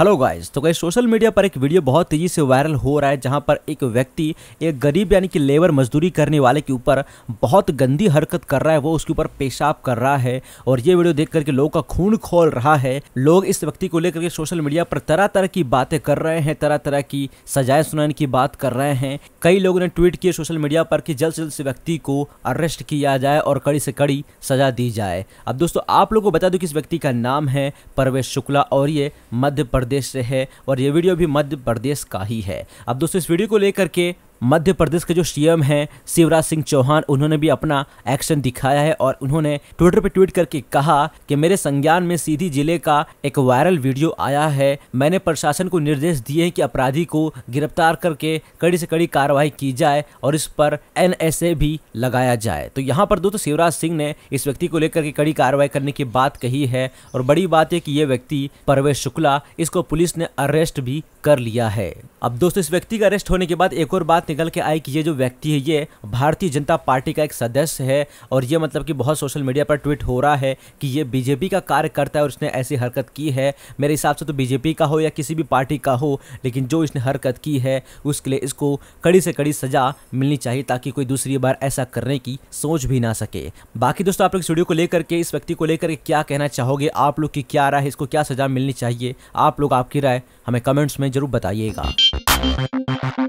hello guys तो गई social media पर एक वीडियो बहुत तेजी से वायरल हो रहा है जहां पर एक व्यक्ति एक गरीब यानी कि लेबर मजदूरी करने वाले के ऊपर बहुत गंदी हरकत कर रहा है वो उसके ऊपर पेशाब कर रहा है और ये वीडियो देख करके लोगों का खून खोल रहा है लोग इस व्यक्ति को लेकर के सोशल मीडिया पर तरह तरह की बातें कर रहे हैं तरह तरह की सजाएं सुनाने की बात कर रहे हैं कई लोगों ने ट्वीट किए सोशल मीडिया पर कि जल्द से जल्द इस व्यक्ति को अरेस्ट किया जाए और कड़ी से कड़ी सजा दी जाए अब दोस्तों आप लोग को बता दूं कि इस व्यक्ति का नाम है परवेश शुक्ला और ये मध्य प्रदेश प्रदेश से है और ये वीडियो भी मध्य प्रदेश का ही है अब दोस्तों इस वीडियो को लेकर के मध्य प्रदेश के जो सीएम हैं शिवराज सिंह चौहान उन्होंने भी अपना एक्शन दिखाया है और उन्होंने ट्विटर पर ट्वीट करके कहा कि मेरे संज्ञान में सीधी जिले का एक वायरल वीडियो आया है मैंने प्रशासन को निर्देश दिए हैं कि अपराधी को गिरफ्तार करके कड़ी से कड़ी कार्रवाई की जाए और इस पर एन भी लगाया जाए तो यहाँ पर दोस्तों शिवराज सिंह ने इस व्यक्ति को लेकर के कड़ी कार्रवाई करने की बात कही है और बड़ी बात है कि ये व्यक्ति परवेश शुक्ला इसको पुलिस ने अरेस्ट भी कर लिया है अब दोस्तों इस व्यक्ति का अरेस्ट होने के बाद एक और बात निकल के आई कि ये जो व्यक्ति है ये भारतीय जनता पार्टी का एक सदस्य है और ये मतलब कि बहुत सोशल मीडिया पर ट्वीट हो रहा है कि ये बीजेपी का कार्यकर्ता है और उसने ऐसी हरकत की है मेरे हिसाब से तो बीजेपी का हो या किसी भी पार्टी का हो लेकिन जो इसने हरकत की है उसके लिए इसको कड़ी से कड़ी सज़ा मिलनी चाहिए ताकि कोई दूसरी बार ऐसा करने की सोच भी ना सके बाकी दोस्तों आप लोग इस वीडियो को लेकर के इस व्यक्ति को लेकर क्या कहना चाहोगे आप लोग की क्या राय है इसको क्या सज़ा मिलनी चाहिए आप लोग आपकी राय हमें कमेंट्स में ज़रूर बताइएगा